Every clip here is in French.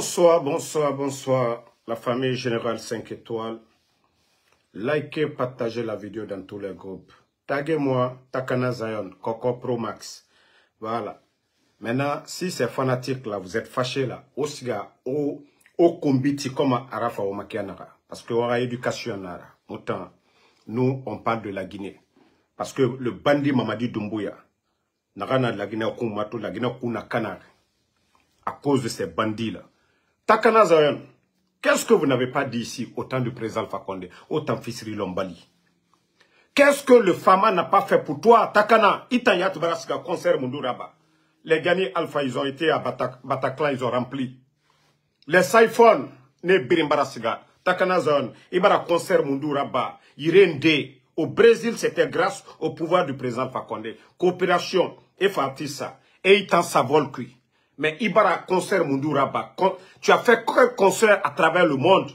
Bonsoir, bonsoir, bonsoir, la famille Générale 5 étoiles. Likez, partagez la vidéo dans tous les groupes. Taguez-moi, Takana Zion, Coco Pro Max. Voilà. Maintenant, si ces fanatiques là, vous êtes fâchés là, au o au, au comme Arafa ou Makianara. Parce que aura éducation là. Autant, nous, on parle de la Guinée. Parce que le bandit Mamadi Doumbouya, Nagana de la Guinée, Kumato, la Guinée, Kuna Kana, À cause de ces bandits là. Takana Zayon, qu'est-ce que vous n'avez pas dit ici au temps du président Fakonde, au temps Fissri Lombali Qu'est-ce que le Fama n'a pas fait pour toi, Takana Itayat Baraska, concert Munduraba. Les gagnés Alpha, ils ont été à Bataclan, ils ont rempli. Les Saifon, ne Birimbarasiga, Takana Zayon, Ibara concert Munduraba, Irene, Au Brésil, c'était grâce au pouvoir du président Fakonde. Coopération, et Fatissa, et Itan Savolkui. Mais Ibara concert Munduraba, tu as fait un concert à travers le monde.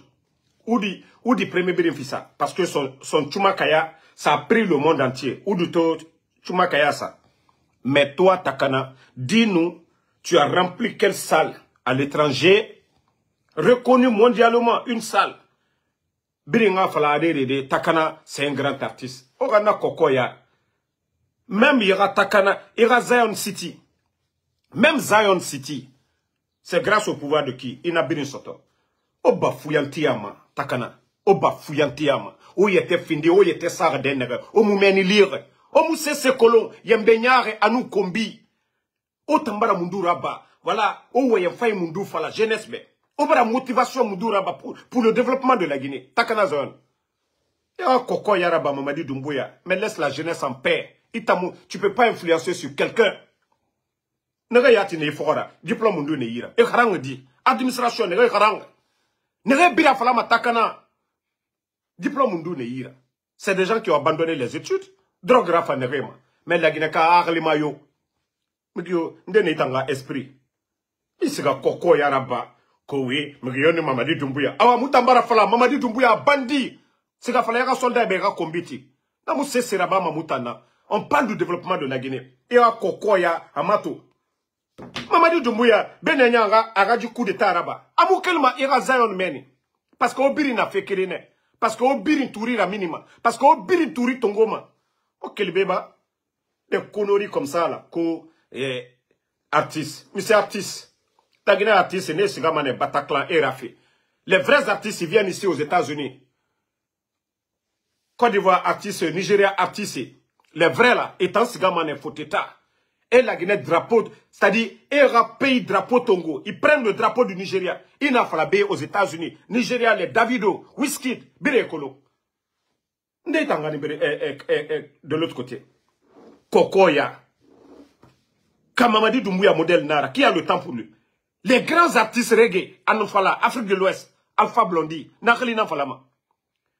Où du, Premier du premier bénéfice, parce que son, son Chumakaya, ça a pris le monde entier. Ou du tout, Chumakaya, ça. Mais toi, Takana, dis-nous, tu as rempli quelle salle à l'étranger, Reconnu mondialement, une salle. Biringa de Takana, c'est un grand artiste. Orana Kokoya. Même Ira Takana, Ira Zion City. Même Zion City, c'est grâce au pouvoir de qui Inabiri Soto. Oba Fuyantiyama, Takana. Oba Fuyantiyama. Oyete Findi, Oyete Sardenere. Omoumeni Lire. se Sekolo, Yembenyare Anou Kombi. mundu Munduraba. Voilà, Owe Fay Mundu Fala, jeunesse be. la motivation Munduraba pour, pour le développement de la Guinée. Takana Zion. Et Koko Yaraba Mamadi Dumbuya. Mais laisse la jeunesse en paix. Itamu, tu peux pas influencer sur quelqu'un. nege yati ne ifogora diploma ndu ne yira e kharang di administration nege kharang nege bira fala matakana diploma ndu ne yira c'est des gens qui ont abandonné les études drogue rafa nege ma mais la gina ka akli mayo mugyo ndene tanga esprit isiga koko ya rabba kowe mugyo ni mamadi dumbuya awa mutambara fala mamadi dumbuya bandi siga fala ya soldat be ka kombiti na musesera ba mamutana on parle du développement de la Guinée. Et à Kokoya, Amato, Mamadou Doumbouya bene Yanga, agaji coup d'état araba amukelma ira Zion meni parce que obiri na fekerene parce que obiri touri la minima parce que birin touri tongoma beba. des conneries comme ça là ko eh, artiste monsieur artiste tagina artiste né gamane Bataclan et Rafi les vrais artistes ils viennent ici aux États-Unis Côte d'Ivoire artiste Nigeria artiste les vrais là étant sigamane faut et la Guinée drapeau, c'est-à-dire le pays drapeau Tongo. Ils prennent le drapeau du Nigeria. Ils n'ont pas aux États-Unis. Nigeria, les Davido, Whisky, Birekolo. Eh, eh, eh, de l'autre côté, Kokoya, Kamamadi Doumbouya, modèle Nara, qui a le temps pour lui Les grands artistes reggae, Anofala, Afrique de l'Ouest, Alpha Blondie, Nakhali Nafalama.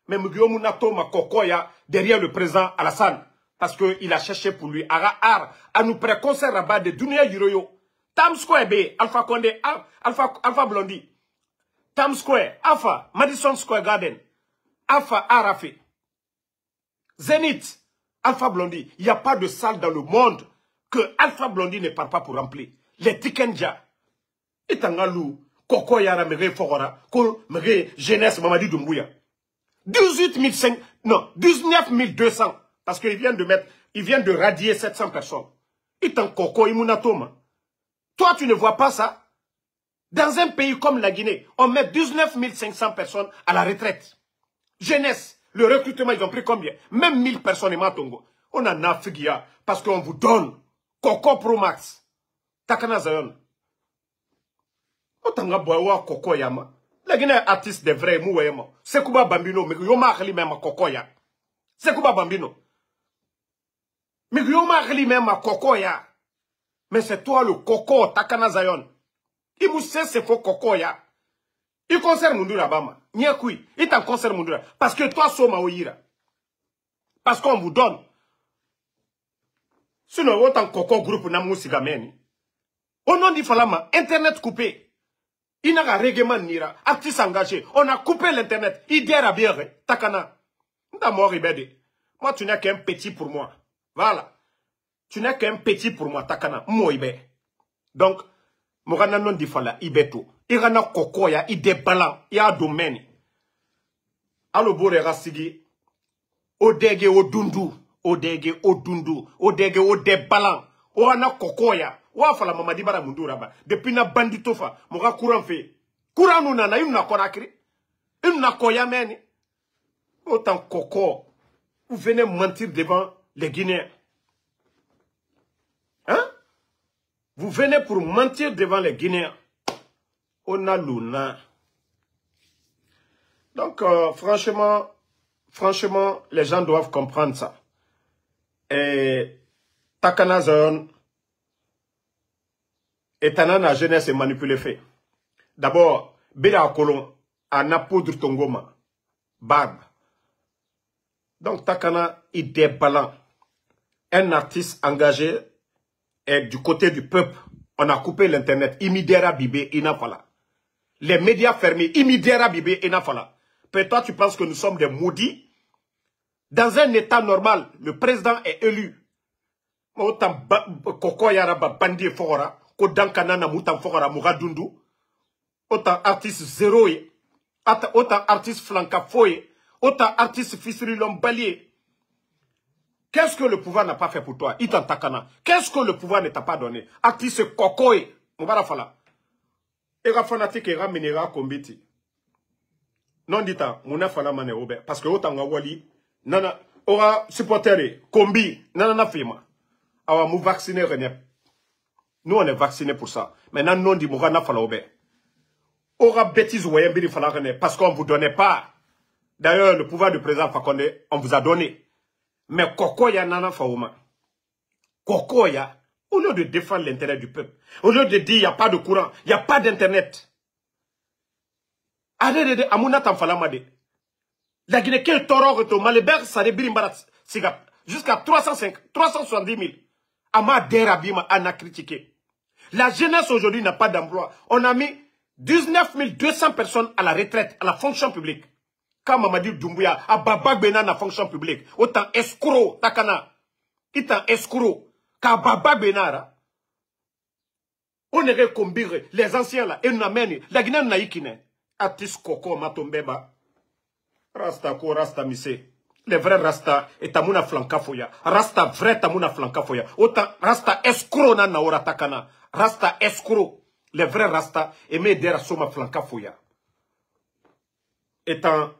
Mais Mugiomu Natoma Kokoya, derrière le président Alassane, parce qu'il a cherché pour lui ara ar à nous préconcer rabat de dunia yuroyo tam square b alpha condé alpha alpha blondie tam square alpha madison square garden alpha Arafé. Zenith, alpha blondie il n'y a pas de salle dans le monde que alpha blondie ne parle pas pour remplir les tikenja et koko yara mege fogora ko mege jeunesse mamadi dumbuya 18 500 non 19 200 parce qu'ils viennent de mettre, ils viennent de radier 700 personnes. Ils t'en coco, atome. Toi, tu ne vois pas ça Dans un pays comme la Guinée, on met 19 500 personnes à la retraite. Jeunesse, le recrutement, ils ont pris combien Même 1000 personnes, et Matongo. On en a figia, hein, parce qu'on vous donne coco pro max. Takana zayon. Otanga boya coco yama. La Guinée est artiste des vrais, C'est quoi bambino, mais yoma même coco ya. quoi bambino. Mais Guillaume même à ya. Mais c'est toi le Koko, Takana Zayon. Il mousse c'est faux ya. Il concerne Mundura Bama. Nyakui, il t'en concerne là. Parce que toi, Soma Oira. Parce qu'on vous donne. Sinon, autant Koko groupe n'a moussigameni. On nom dit Falama, Internet coupé. Il n'a pas règlement nira. Artiste engagé. On a coupé l'internet. Idéra bien. Eh, Takana. Nda mort Moi, tu n'as qu'un petit pour moi. Voilà. Tu n'es qu'un petit pour moi, Takana. Moibe. Donc, Morana non difala, Ibeto. Irana kokoya, idebala, ya domaine. Alobore rasigi. Odege odundu. Odege odundu. Odege odebala. Orana kokoya. Wafala mamadi bara munduraba. Depuis na banditofa, moga courant fait. Courant nous nana, il n'a konakri. Il n'a koya meni. Autant koko. Vous venez mentir devant les Guinéens. Hein Vous venez pour mentir devant les Guinéens. On a l'una. Donc, euh, franchement, franchement, les gens doivent comprendre ça. Et Takana Zone Et Tanana jeunesse est manipulé fait. D'abord, Béla Kolon, ana poudre tongoma, barbe. Donc Takana, il déballe un artiste engagé est du côté du peuple. On a coupé l'Internet. Imidera Bibé, Inafala. Les médias fermés. Imidera Bibé, Inafala. Peut-être toi, tu penses que nous sommes des maudits. Dans un état normal, le président est élu. Autant Kokoyaraba, Fora, autant Kodankanana, Moutan Fora Mouradundu. Autant artiste zéroé. Autant artiste flancafoye. Autant artiste fissurilombalier. Qu'est-ce que le pouvoir n'a pas fait pour toi Qu'est-ce que le pouvoir ne t'a pas donné Ati se kokoe. Moubarafala. Era fanatique era minera kombiti. Non dita, mouna fala mané robe. Parce que autant wali, nana, aura supporter, kombi, nana fima. Awa mou vacciner René. Nous on est vaccinés pour ça. Maintenant non dit mouna fala robe. Aura bêtise bini fala rené. Parce qu'on ne vous donnait pas. D'ailleurs, le pouvoir du président Fakonde, on vous a donné. Mais Kokoya Nana Faouma, Kokoya, au lieu de défendre l'intérêt du peuple, au lieu de dire il n'y a pas de courant, il n'y a pas d'Internet, arrête Amuna la Guinée est toro reto, ça Sarebirimbara, Sigap, jusqu'à 370 000. Ama Derabima en a critiqué. La jeunesse aujourd'hui n'a pas d'emploi. On a mis 19 200 personnes à la retraite, à la fonction publique. ka mamadi dumbuya a ah, babagbe na na fonction publique o tan escro ta kana i tan escro k'a babagbe na ra o nege kombire les anciens la e nameni lagina na i kinɛ atis kɔkɔ ma to n bɛɛ ba rasta ko rasta mise le vrai rasta e tamu na flankafo ya rasta vrai tamu na flankafo ya o tan rasta escro na na ora ta kana rasta escro le vrai rasta e me dera soma flankafo ya étant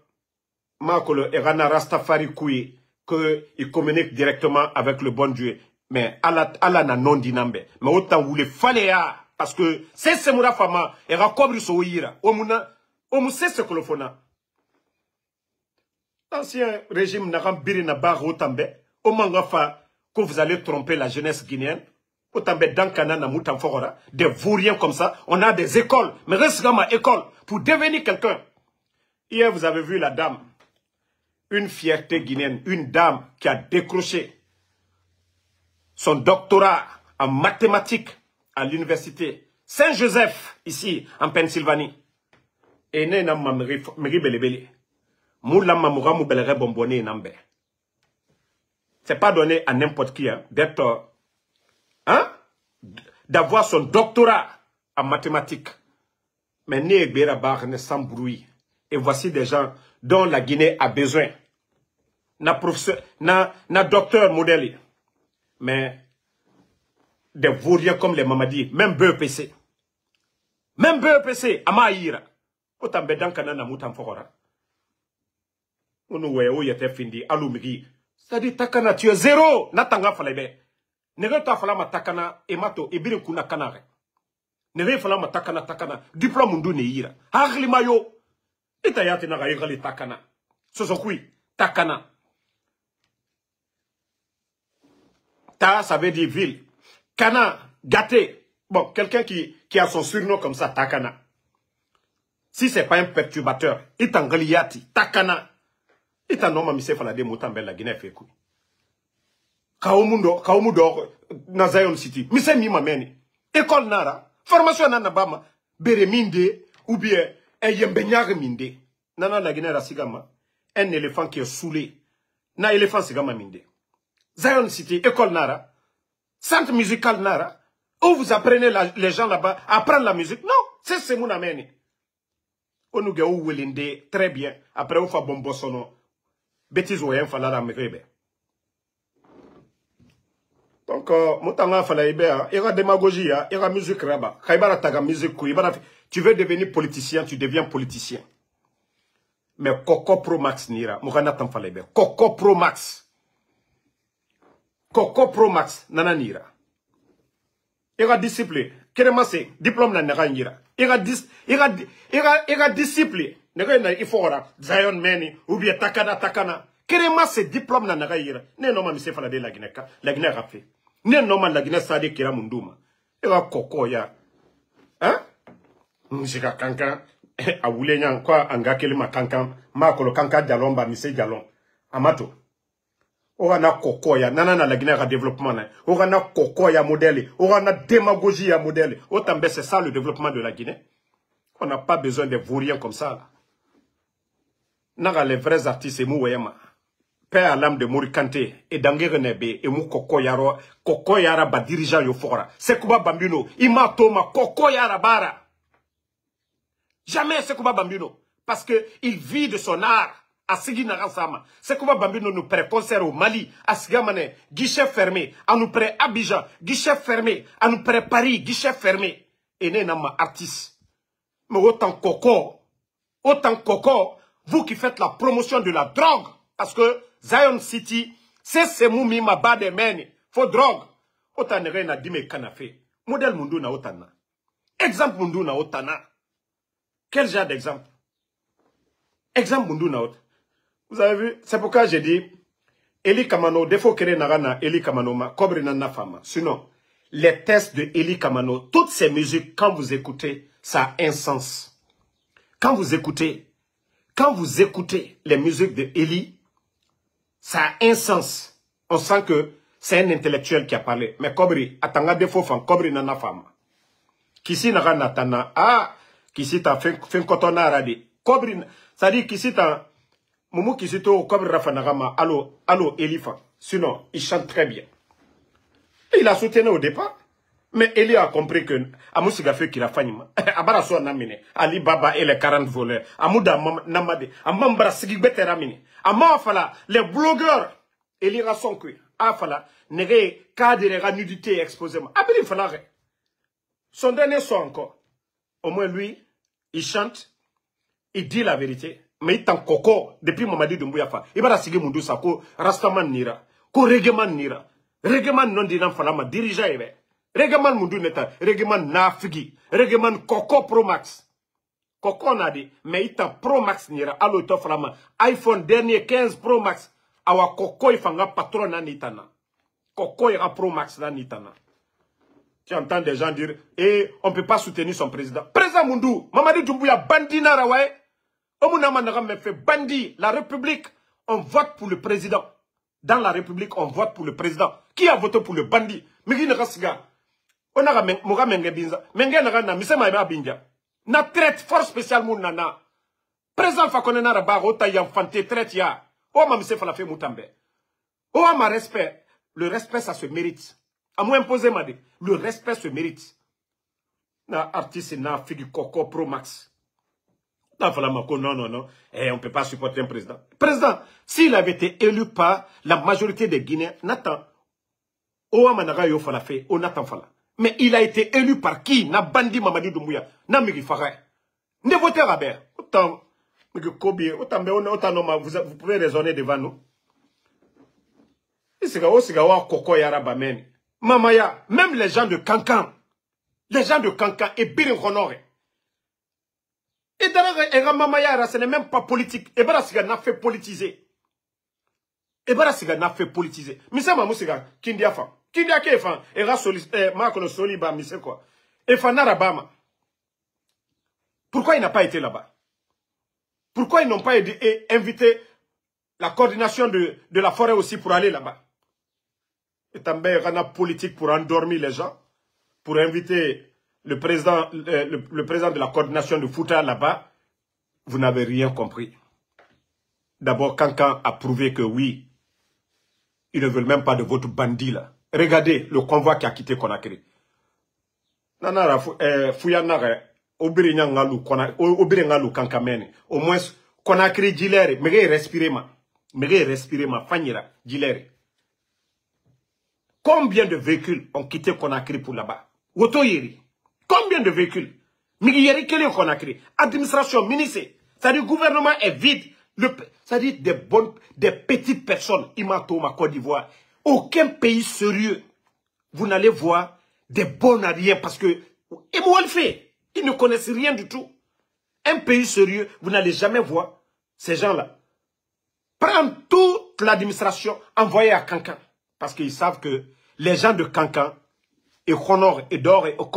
Makolo Erana Rastafari que il communique directement avec le bon Dieu. Mais Allah, Allah n'a non dinambe. Mais autant vous les fallait hein, parce que c'est ce moura fama, et rakobri soïra, omuna, omu c'est ce que le fona. Hein. L'ancien régime n'a biri n'a barre autant au mangafa, que vous allez tromper la jeunesse guinéenne. Autant dans Canada, des vauriens comme ça, on a des écoles, mais reste ma école pour devenir quelqu'un. Hier, vous avez vu la dame une fierté guinéenne, une dame qui a décroché son doctorat en mathématiques à l'université Saint-Joseph, ici, en Pennsylvanie. Et nest C'est pas donné à n'importe qui, hein, d'être, hein, d'avoir son doctorat en mathématiques. Mais nous, bera sans bruit. Et voici des gens dont la Guinée a besoin na professeur na na docteur modèle mais des vauriens comme les Mamadi même BEPC même BEPC à Maïra. o tambe dankana na mutam fokora onu yete findi alumigi cest à takana tu es zéro na tanga falebe nege ta fala ma takana emato ibiri kuna kanare nege fala ma takana takana diplôme ndu ne yira ita e ya tena ga yegali takana soso kui takana ta ça veut dire ville kana gâté bon quelqu'un qui qui a son surnom comme ça takana si c'est pas un perturbateur itangaliati takana ita noma mise fala de motambela guinée fe kui kaumundo kaumudo na Zion City mise mima meni école nara formation nana bama bereminde ou bien un yembenyag minde nana lagina rassigama un éléphant qui est saoulé na éléphant sigama minde Zion City école nara centre musical nara où vous apprenez la, les gens là-bas à apprendre la musique non c'est ce mon amène onuge ou très bien après on fait bon bossono bêtise ou rien la mekebe donc euh, moto anga fala ibe ya ira démagogie ya musique raba ka ibara taga musique ku tu veux devenir politicien tu deviens politicien mais koko pro max nira mugana tam fala koko pro max koko pro max nana nira era disciple kere mase diplôme na nera nira ira dis il ira discipline. disciple il na ifora zion meni ou bien takana takana kerema se diplôme na naga yira ne noma mise fana de lagina ka lagina rafe ne noma lagina sade kira munduma e wa koko ya hein musika kankan a wule ɲa ko anga keli ma kankan ma kolo kankan jalon ba mise jalon amato o kana kɔkɔ ya nana na lagina ka développement na o kana kɔkɔ ya modèle o kana démagogie ya modèle o tan bɛ c'est ça le développement de la Guinée on n'a pas besoin de vauriens comme ça là naga les vrais artistes emu wɛyɛ ma à l'âme de Mori et d'Angerenebe et mou koko yaro koko dirigeant yo fora Sekouba Bambino tombé Kokoyara bara. jamais c'est Sekouba Bambino parce qu'il vit de son art à Sigi Nagasama Sekouba Bambino nous prête concert au Mali à Sigamane guichet fermé à nous prête Abidjan guichet fermé à nous prête Paris guichet fermé et né ma artiste mais autant coco autant coco vous qui faites la promotion de la drogue parce que Zion City c'est ce mumi ma bade meni for drogue otana na dime kanafe modèle munduna na otana exemple mundu na otana quel genre d'exemple exemple mundu na otana vous avez vu c'est pourquoi j'ai dit Eli Kamano défaut kere narana Eli Kamano ma kobre na na fama sinon les tests de Eli Kamano toutes ces musiques quand vous écoutez ça a un sens quand vous écoutez quand vous écoutez les musiques de Eli ça a un sens. On sent que c'est un intellectuel qui a parlé. Mais Kobri, attends, faux fan, Kobri nana femme. Kisi naga natana, ah, kisi ta fin, kotona aradi. Kobri, ça dit kisi ta, Moumou kisi to, Kobri rafa nagama, allo, allo, Elifa. Sinon, il chante très bien. Il a soutenu au départ. Mais Eli a compris que Amoussiga fait qu'il a failli. Abara so namine. Ali Baba et les 40 voleurs. Amouda namade. Amambra sigi beteramine. Amafala, les blogueurs. Eli rasson que. Afala, nere cadre la nudité exposée. Abeli falare. Son dernier soir encore. Au moins lui, il chante, il dit la vérité. Mais il t'en coco depuis Mamadi Doumbouyafa. Il va sigi mundou sa ko rastaman nira. Ko regeman nira. Regeman non dinan falama dirigeant. regeman mundu neta regeman nafigi regeman Coco pro max koko nadi mais ita pro max nira alo ito frama iphone dernier 15 pro max awa y ifanga patron na nitana koko ira pro max na nitana tu entends des gens dire et eh, on peut pas soutenir son président président mundu mamadi dumbuya bandi na rawae omuna manaka me fait bandi la république on vote pour le président dans la république on vote pour le président qui a voté pour le bandit mais qui on moka menge binza menge naka na misema ebe binja na traite force spéciale mu nana président fakone nara baga ya yanfante traite ya oma mise la fe muta ma respect le respect ça se mérite moi imposer ma dit, le respect se mérite na artiste na figu koko pro max Non, non, non. Eh, on ne peut pas supporter un président. Président, s'il avait été élu par la majorité des Guinéens, Nathan, on a fait, on attend fala. Mais il a été élu par qui Na bandi Mamadi Doumbouya. Na Miri Farah. Ne votez Rabert. Autant, que Autant mais on vous pouvez raisonner devant nous. Oh, oh, Mamaya, même les gens de Kankan, les gens de Kankan et Birin Honoré. Et d'ailleurs, Mamaya, ce n'est même pas politique. Et bien, c'est n'a fait politiser. Et bien, c'est n'a fait politiser. Mais ça, Mamou Mamoussiga, Kindiafa. Eh, quoi et pourquoi il n'a pas été là-bas pourquoi ils n'ont pas eh, invité la coordination de, la forêt aussi pour aller là-bas et a rana politique pour endormir les gens pour inviter le président le, président de la coordination de Fouta là-bas vous n'avez rien compris D'abord, Cancan a prouvé que oui, ils ne veulent même pas de votre bandit là. Regardez le convoi qui a quitté Conakry. Nanara, euh, Fuyanara, Obirinyangalu, Obiringalu, Kankamene. Au moins, Conakry, Gilere, Mege respirez ma. Mege respirez ma, Fanyira, Gilere. Combien de véhicules ont quitté Conakry pour là-bas Combien de véhicules yeri, quel est Conakry Administration, ministre. C'est-à-dire, le gouvernement est vide. C'est-à-dire, des bonnes, des petites personnes, en Côte d'Ivoire, aucun pays sérieux, vous n'allez voir des bons arrières parce que le fait, ils ne connaissent rien du tout. Un pays sérieux, vous n'allez jamais voir ces gens-là. Prendre toute l'administration, envoyer à Cancan. Parce qu'ils savent que les gens de Cancan, et Honor, et Dor, et au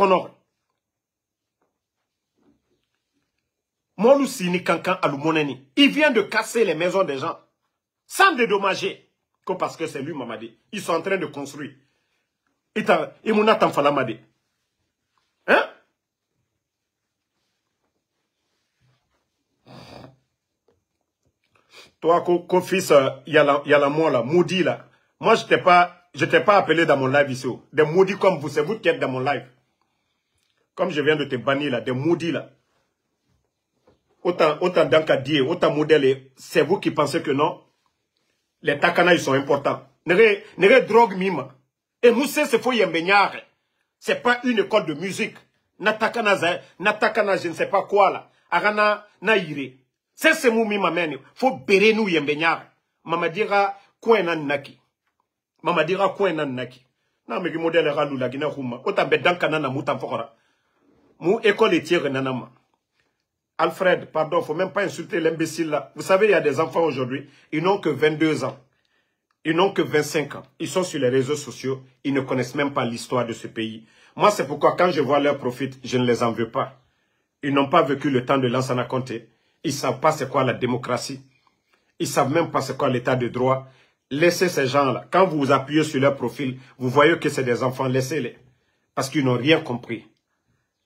Molusini Cancan Alumoneni, il vient de casser les maisons des gens, sans dédommager parce que c'est lui Mamadi. Ils sont en train de construire. Et mon madé. Hein Toi, co fils, il euh, y a la mort là, maudit là. Moi, je t'ai pas, je t'ai pas appelé dans mon live ici. Oh. Des maudits comme vous, c'est vous qui êtes dans mon live. Comme je viens de te bannir là, des maudits là. Autant, autant d'encadier, autant Et C'est vous qui pensez que non, les takana, ils sont importants. Nere drogue mima. Et nous c'est faux Ce C'est pas une école de musique. natakana, hein, je ne sais pas quoi là. Arana, naire. C'est ce mou mima Faut bere nous yembenyare. Mamadira, nan naki. Mamadira, quoi nan naki. Na me modèle ralou la gina huma. na moutan Mou école est nanama. Alfred, pardon, faut même pas insulter l'imbécile là. Vous savez, il y a des enfants aujourd'hui, ils n'ont que 22 ans. Ils n'ont que 25 ans. Ils sont sur les réseaux sociaux. Ils ne connaissent même pas l'histoire de ce pays. Moi, c'est pourquoi quand je vois leur profits, je ne les en veux pas. Ils n'ont pas vécu le temps de à Conté. Ils ne savent pas c'est quoi la démocratie. Ils ne savent même pas c'est quoi l'état de droit. Laissez ces gens-là. Quand vous vous appuyez sur leur profil, vous voyez que c'est des enfants. Laissez-les. Parce qu'ils n'ont rien compris.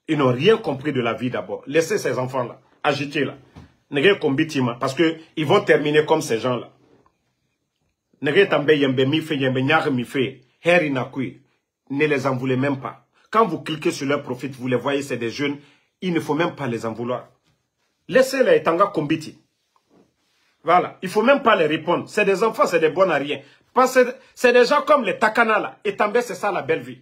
Ils n'ont rien compris de la vie d'abord. Laissez ces enfants-là. Agitez là. Parce que ils vont terminer comme ces gens-là. Ne les en voulez même pas. Quand vous cliquez sur leur profit, vous les voyez, c'est des jeunes. Il ne faut même pas les en vouloir. Laissez-les tanga kombiti. Voilà. Il faut même pas les répondre. C'est des enfants, c'est des bons à rien. C'est des gens comme les Takana là. Et c'est ça la belle vie.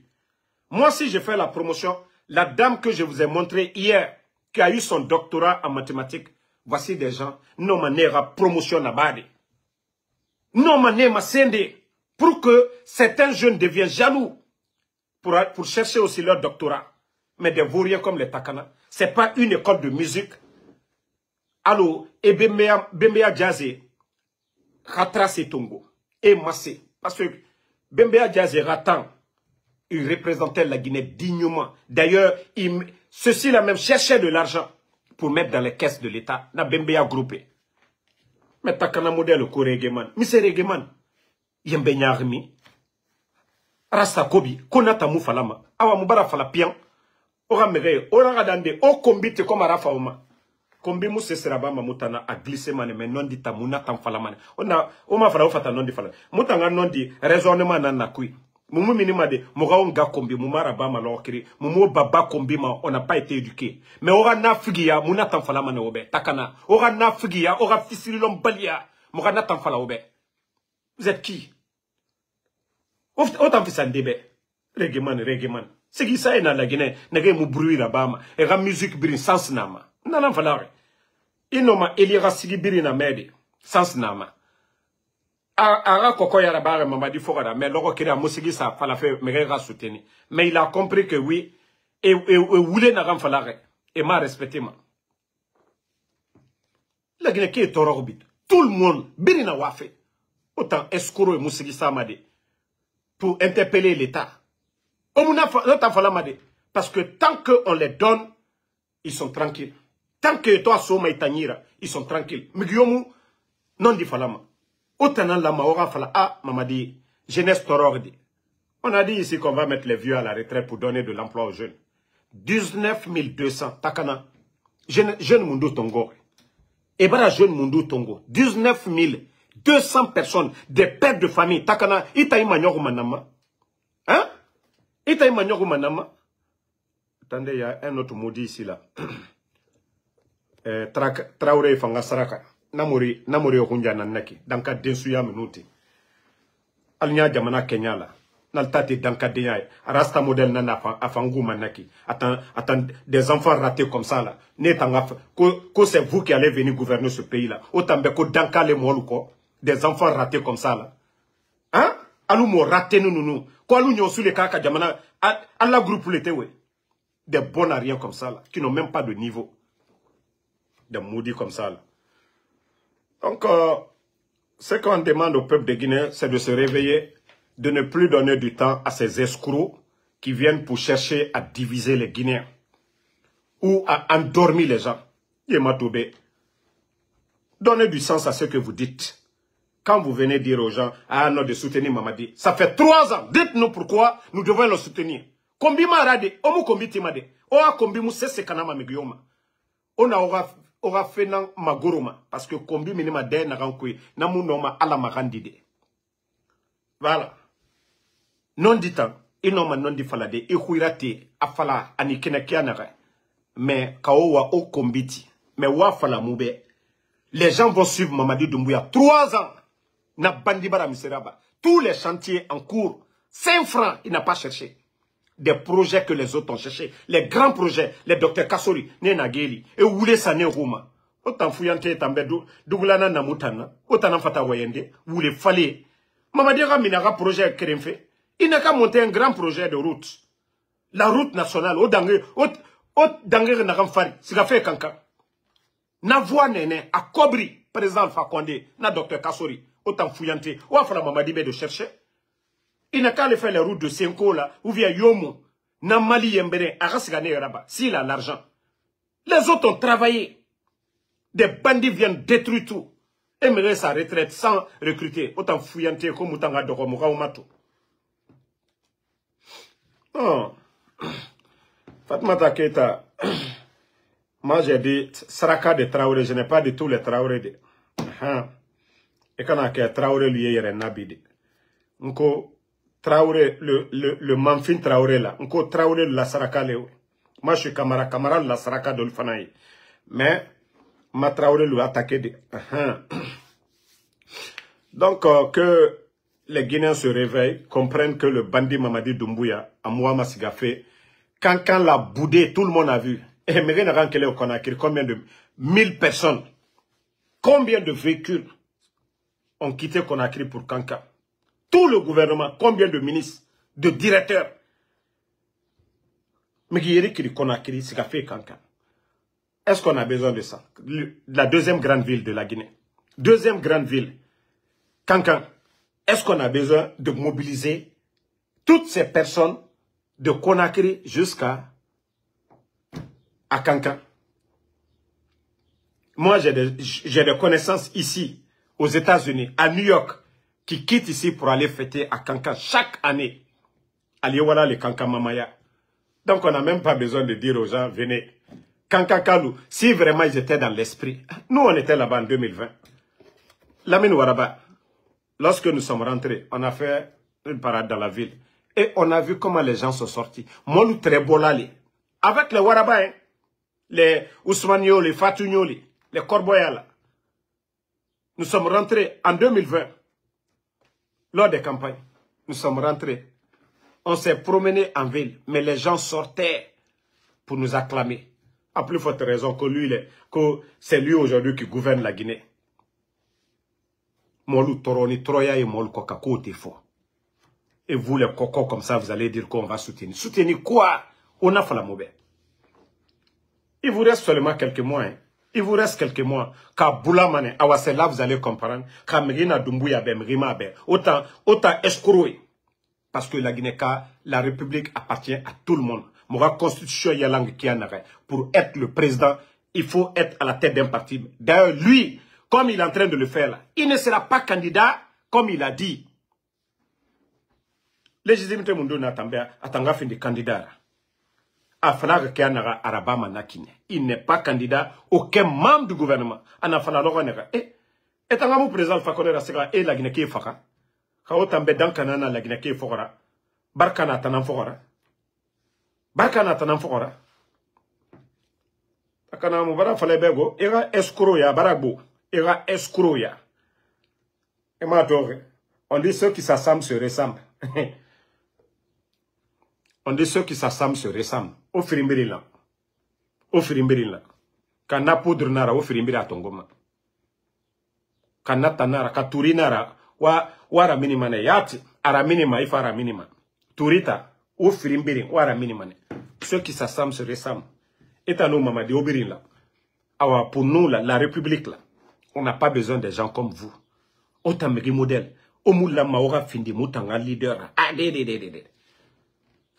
Moi, si je fais la promotion, la dame que je vous ai montrée hier, qui a eu son doctorat en mathématiques, voici des gens, non à promotion à bade. Non manière à pour que certains jeunes deviennent jaloux pour, pour chercher aussi leur doctorat. Mais des vauriens comme les Takana, c'est pas une école de musique. Allô, et Bembea Jazé, Ratrasé Tongo, et Massé. Parce que Bembea Jazé Ratan, il représentait la Guinée dignement. D'ailleurs, il ceux-ci-là même cherchaient de l'argent pour mettre dans les caisses de l'État. Na ya groupé. Mais t'as qu'un modèle ko regeman. Mise regeman. Yembe nyarmi. Rasta kobi. Kona tamu falama. Awa mubara fala pian. Ora mereye. Ora radande. O kombi te koma rafa oma. Kombi mu se seraba ma mutana a glissé mane. Mais non di tamuna tam falamane. Ona. Oma fala ofata non di fala. Mutanga non di. Raisonnement nan na kui. Mon mou minima de, moura on ga kombi, mou maraba ma l'okiri, mou mou baba kombi ma, on n'a pas été éduqué. Mais aura na figia, mouna tanfala mane obe, takana. Aura na figia, aura fissili l'ombalia, moura na tanfala obe. Vous êtes qui? Autant fissa ndebe. Regeman, regeman. C'est qui ça est dans la Guinée, n'est mou bruit là-bas, et la musique brin sans nama. N'en a falare. Inoma, il y a sigi birin à merde, sans nama. Ara Koko dit Mamadi Fogada, mais Loro Kira Mosigi sa falafe Merera soutenu. Mais il a compris que oui, et e, e Woulé Naram Falare, et m'a respecté moi. La Guinée qui est Torobit, tout le monde, wa fait autant escroc et Mosigi sa Made, pour interpeller l'État. Omuna Fala Made, parce que tant que on les donne, ils sont tranquilles. Tant que toi, Soma et Tanira, ils sont tranquilles. mais Mugiomu, non dit Falama la maora fala ah mamadi jeunesse torordi. On a dit ici qu'on va mettre les vieux à la retraite pour donner de l'emploi aux jeunes. 19 200 takana jeune jeune tongo. Et bara jeune mundo tongo 19 200 personnes des pères de famille takana itai manyoku manama. Hein Itai manama. Attendez, il y a un autre maudit ici là. euh, Traoré saraka. namori namori yokunja na naki danka densuya minnu ten hali y'a jamana kɛɲa la n'ale ta tɛ dankadenya ye arasta modèle nana a fangu ma naki attend des enfants ratés comme ça là ne tan ka ko ko c'est vous qui allez venir gouverner ce pays là o tan bɛ ko danka le mɔlu kɔ des enfants ratés comme ça là hein alu mɔ raté ninnu ko alu ɲɔ su le k'a ka jamana ala groupe le tɛ we des bons à rien comme ça là qui n'ont même pas de niveau des maudits comme ça là Donc, euh, ce qu'on demande au peuple de Guinée, c'est de se réveiller, de ne plus donner du temps à ces escrocs qui viennent pour chercher à diviser les Guinéens ou à endormir les gens. donnez du sens à ce que vous dites. Quand vous venez dire aux gens, ah non, de soutenir Mamadi, ça fait trois ans, dites-nous pourquoi nous devons le soutenir. Combien On ora fena magoroma parce que kombi minima de na namu na mundo la ala makandide voilà non ditan inoma non di falade e huirate afala ani kenakia na mais kaowa o kombiti mais wa fala moube, les gens vont suivre Mamadi Doumbouya trois ans na bandibara miseraba tous les chantiers en cours 5 francs il n'a pas cherché des projets que les autres ont cherchés. Les grands projets, les docteurs Kassori, Nenageli, et Oulé Sané Roma. Autant et tambe, douglana namutana, autant fata wayende, Oulé Falé. Mamadera Minara projet Kérenfe. Il n'a qu'à monter un grand projet de route. La route nationale, au dangé, au dangé n'a fari, c'est qu'a fait kanka. Na voix nene, à Kobri, président Fakonde, na docteur Kassori, autant fouillanté, ou à Mamadi de chercher. Il n'a qu'à le faire la route de Senko là, où vient Yomo, Namali Yembere, et Rabat. s'il a l'argent. Les autres ont travaillé. Des bandits viennent détruire tout. Et sa retraite sans recruter. Autant fouillanter comme autant adokomoka ou mato. Oh. Fatmata Keita, moi j'ai dit Saraka de Traoré, je n'ai pas dit tous les Traoré. Hein. Et quand on a Traoré, lui, il y a un abide. Traoré, le, le, le Traoré là, encore Traoré le la Saraka Moi, je suis camarade. Kamara la Saraka de Mais, ma Traoré lui a attaqué. Uh-huh. Donc, euh, que les Guinéens se réveillent, comprennent que le bandit Mamadi Doumbouya, Amouama Sigafé, quand, quand l'a boudé, tout le monde a vu. Et eh, au Conakry, combien de... 1000 personnes. Combien de véhicules ont quitté Conakry pour Kankan tout le gouvernement, combien de ministres, de directeurs Mais qui est Conakry, c'est fait Kankan. Est-ce qu'on a besoin de ça La deuxième grande ville de la Guinée. Deuxième grande ville, Kankan. Est-ce qu'on a besoin de mobiliser toutes ces personnes de Conakry jusqu'à à Kankan Moi, j'ai des connaissances ici, aux États-Unis, à New York, qui quittent ici pour aller fêter à Kanka chaque année. Allez, les Kanka Mamaya. Donc, on n'a même pas besoin de dire aux gens, venez. Kanka si vraiment ils étaient dans l'esprit, nous, on était là-bas en 2020. Lamine Waraba, lorsque nous sommes rentrés, on a fait une parade dans la ville. Et on a vu comment les gens sont sortis. Moi, nous, très beau Avec les Waraba, hein. les Ousmanioli, les Fatunioli, les Corboyala. Nous sommes rentrés en 2020 lors des campagnes, nous sommes rentrés. On s'est promené en ville, mais les gens sortaient pour nous acclamer. À plus forte raison que lui, que c'est lui aujourd'hui qui gouverne la Guinée. Troya Et vous, les cocos comme ça, vous allez dire qu'on va soutenir. Soutenir quoi On a fait la mauvaise. Il vous reste seulement quelques mois. Hein. Il vous reste quelques mois. Boulamane, Mané, là vous allez comprendre. Mgina Dumbuya Bem, Rimabe. Autant, autant escroquer Parce que la Guinée, la République appartient à tout le monde. constitution pour être le président, il faut être à la tête d'un parti. D'ailleurs, lui, comme il est en train de le faire là, il ne sera pas candidat comme il a dit. Légitimité Mundo à tanga fin de candidat il n'est pas candidat aucun membre du gouvernement ana eh etanga président fa sega e la e faka ka o tambe barkana tanan barkana tanan akana et ma on dit ceux qui s'assemblent se ressemblent on dit ceux qui s'assemblent se ressemblent o firi mbiri la o na pudru nara o firi atongo na wa wara yati ara minima ifara minima turita Ofri firi wa wara ceux qui s'assemblent se ressemblent et à nous mamadi obirin awa pour nous la, la république là on n'a pas besoin des gens comme vous autant modèle omulama maora findi mutanga leader a ah, de de de de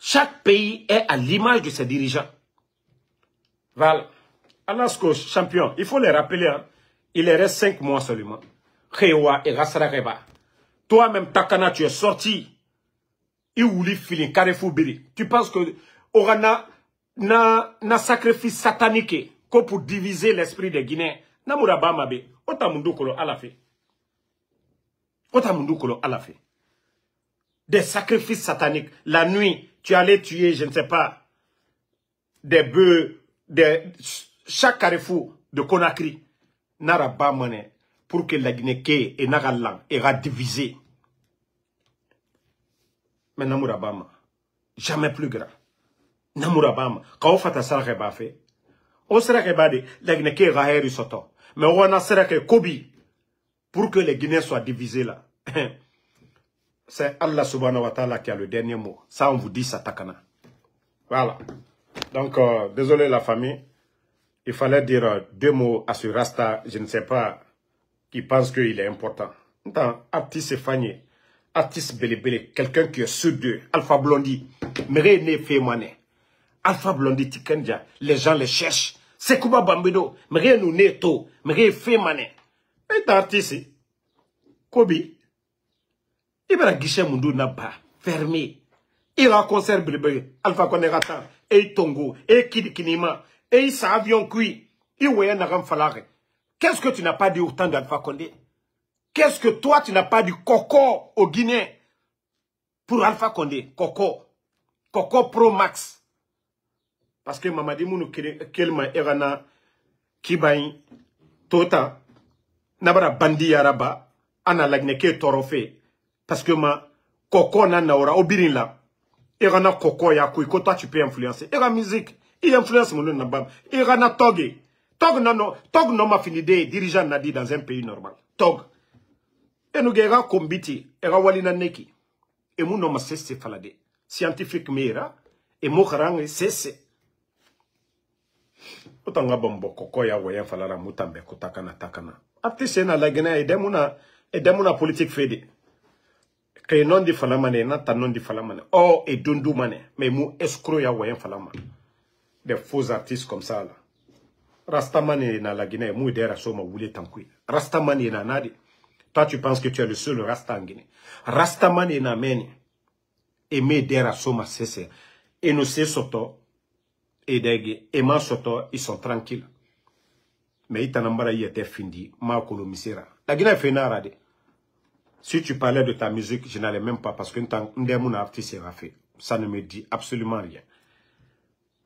chaque pays est à l'image de ses dirigeants. Voilà. Alasko, champion, il faut les rappeler. Hein. Il reste cinq mois seulement. Khewa et Rasarareba. Toi-même, Takana, tu es sorti. filin, Tu penses que Orana na, na sacrifice satanique pour diviser l'esprit des Guinéens. Namuraba Mabe. kolo Alafe. mundukolo Alafe des sacrifices sataniques. La nuit, tu allais tuer, je ne sais pas, des bœufs, des, chaque carrefour de Conakry. de pour que la Guinée et Nagalan era divisé. Mais Namurabama, jamais plus grand. Namurabama, quand on fait ça, on fait. On sera que la Guinée est Mais on a sera que Kobi, pour que les Guinéens soient divisés là. c'est Allah subhanahu wa ta'ala qui a le dernier mot. Ça, on vous dit Takana. Voilà. Donc, euh, désolé la famille. Il fallait dire euh, deux mots à ce Rasta, je ne sais pas, qui pense qu'il est important. Attends, artiste Fagné, artiste Bélé, quelqu'un qui est sur deux, Alpha Blondie, Mérene Fémane, Alpha Blondie Tikendia, les gens les cherchent. Sekouba Bambido, Mérene Neto, Mérene Fémane. Mais artiste, Kobi, Ibera bɛna guichet mun na ba fermé a concert alpha Condé. Et tongo et kidikinima et sa avion kui i na qu'est-ce que tu n'as pas dit au temps d'Alpha Condé Qu'est-ce que toi, tu n'as pas dit Coco au Guinée pour Alpha Condé Coco. Coco Pro Max. Parce que Mamadi Mounou Kelma Erana Kibain Tota Nabara Bandi Araba Ana Lagneke Torofe parce que ma koko na na ora obirin la ira na koko ya ko ko toi tu peux influencer ira musique il influence mon na bam ira na toge tog na no tog no ma fini de dirigeant na dit dans un pays normal tog et nous gera kombiti ira wali na neki et mon nom c'est falade scientifique mira et mo kharang c'est otanga bombo koko ya woyen falala mutambe kutakana takana apte sena lagena edemuna edemuna politique fede e non di fala mane na ta non di fala mane o oh, e dundu mane mais mu escro ya wayen fala ma des faux artistes comme ça là Rastamane na la Guinée mu dera soma wule tankui Rastamane na nadi toi tu penses que tu es le seul Rasta en Guinée Rastamane na meni e me dera soma sese et nous c'est soto et deg et man soto ils sont tranquilles mais itanambara yete findi ma kolomisera la Guinée fenara de Si tu parlais de ta musique, je n'allais même pas parce que mon artiste sera fait. Ça ne me dit absolument rien.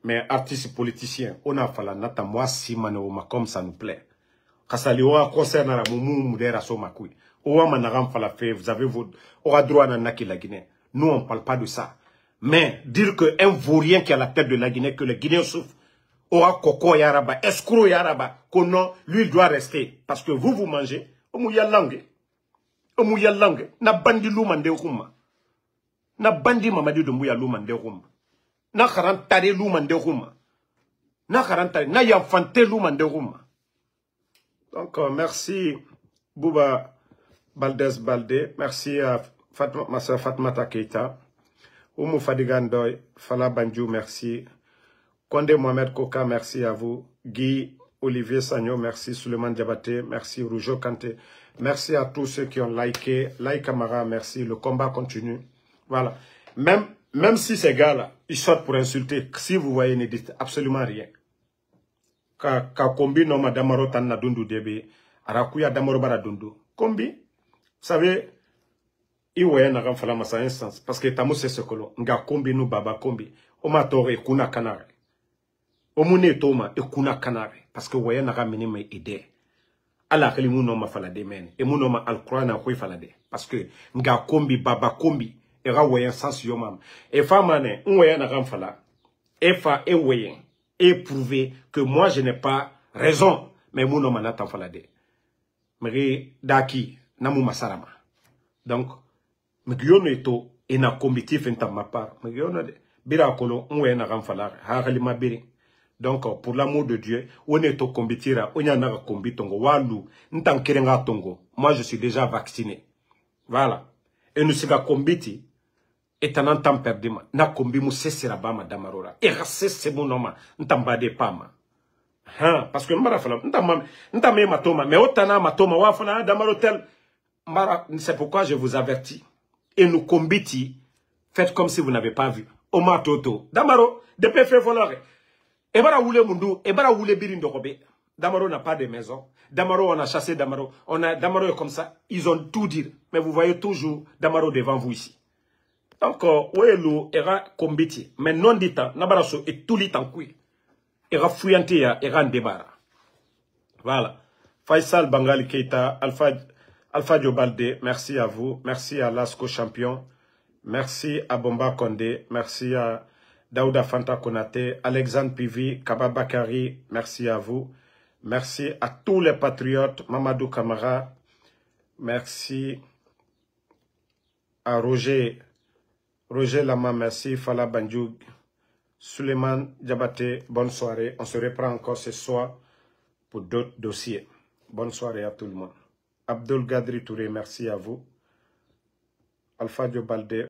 Mais artiste politicien, on a fallu nata moi si ma comme ça nous plaît. Kasali oa concerne la moumou moudera so makoui. Oa managam fala fait, vous avez vos, aura droit à naki la Guinée. Nous, on parle pas de ça. Mais dire que un vaurien qui a la tête de la Guinée, que le Guinéen souffre, aura coco yaraba, escroc yaraba, Qu'on lui, il doit rester. Parce que vous, vous mangez, on mouille langue. Mouya yallange na bandi lumande xumma na bandi mamadi dumbuya lumande xumma na xaran tare lumande xumma na xaran tare na yanfante lumande xumma donc euh, merci Bouba Baldez Balde merci à Fatma, ma soeur Fatmata Keita Oumou Fadigandoy Fala Banjou merci Kondé Mohamed Koka merci à vous Guy Olivier Sagno merci Suleiman Diabaté merci Rougeau Kanté Merci à tous ceux qui ont liké. Like camarade merci. Le combat continue. Voilà. Même, même si ces gars-là, ils sortent pour insulter, si vous voyez, ne disent absolument rien. Ka, ka kombi no madamaro tan na dundu debe. Arakuya damaro bara dundu. Kombi, vous savez, il waya na kan fala instance. Parce que tamu c'est ce que l'on. Nga kombi nous baba kombi. Oma tore kuna kanare. Omune toma e kuna kanare. Parce que waya na kan minime idée. ala hakili mun nɔma falade mɛne e mun nɔma alkurana koyi falade parce que nga kombi baba kombi e ka wɛyɛ sansi yɔ mam e fa ma nɛ n wɛyɛ na kan fala e fa e wɛyɛ e prouver que moi je n'ai pas raison mais mun nɔma na tan falade mege daki na mu masarama donc mege yo no e to e na kombi ti fen tan ma part mege yo no de bira kolo n wɛyɛ na kan fala ha hakili ma bere donc pour l'amour de Dieu on est au combi-tira. on y en a combi tongo walu ntankirenga tongo moi je suis déjà vacciné voilà et nous sommes combiti et en temps perdre. na combi mu sesera ba madame rora et c'est mon nom pas ma. hein parce que mara fala ntama ntame matoma mais otana matoma toma, fana damaro tel mara c'est pourquoi je vous avertis et nous combiti faites comme si vous n'avez pas vu Oma Toto damaro de faire voler Ebara Wule Mundu, Ebara Wule Birindokobe. Damaro n'a pas de maison. Damaro, on a chassé Damaro. On a, Damaro est comme ça. Ils ont tout dit. Mais vous voyez toujours Damaro devant vous ici. Donc, euh, Oelo era kombiti Mais non dit Nabaraso et tout le temps couille. Era fouillanté, era en débarras. Voilà. Faisal Bangali Keita, Alpha, Alpha Diobalde, merci à vous. Merci à Lasco Champion. Merci à Bomba Condé. Merci à Daouda Fanta Konate, Alexandre Pivi, Kababakari, merci à vous. Merci à tous les patriotes, Mamadou Kamara, merci à Roger, Roger Lama, merci, Fala Banjoug, Suleiman Djabate, bonne soirée. On se reprend encore ce soir pour d'autres dossiers. Bonne soirée à tout le monde. Abdul Gadri Touré, merci à vous. Alpha Diobalde.